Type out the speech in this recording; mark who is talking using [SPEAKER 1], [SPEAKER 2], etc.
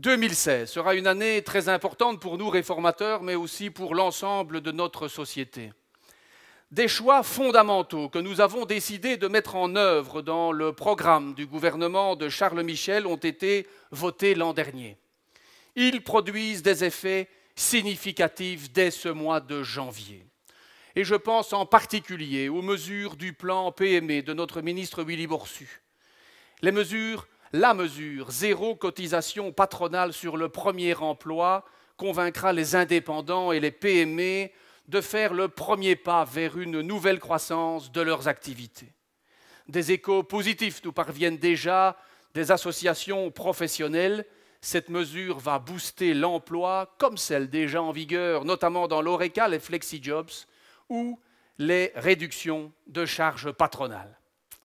[SPEAKER 1] 2016 sera une année très importante pour nous réformateurs, mais aussi pour l'ensemble de notre société. Des choix fondamentaux que nous avons décidé de mettre en œuvre dans le programme du gouvernement de Charles Michel ont été votés l'an dernier. Ils produisent des effets significatifs dès ce mois de janvier. Et je pense en particulier aux mesures du plan PME de notre ministre Willy Borsu. Les mesures la mesure zéro cotisation patronale sur le premier emploi convaincra les indépendants et les PME de faire le premier pas vers une nouvelle croissance de leurs activités. Des échos positifs nous parviennent déjà des associations professionnelles. Cette mesure va booster l'emploi, comme celle déjà en vigueur, notamment dans l'ORECA, les Flexijobs jobs ou les réductions de charges patronales.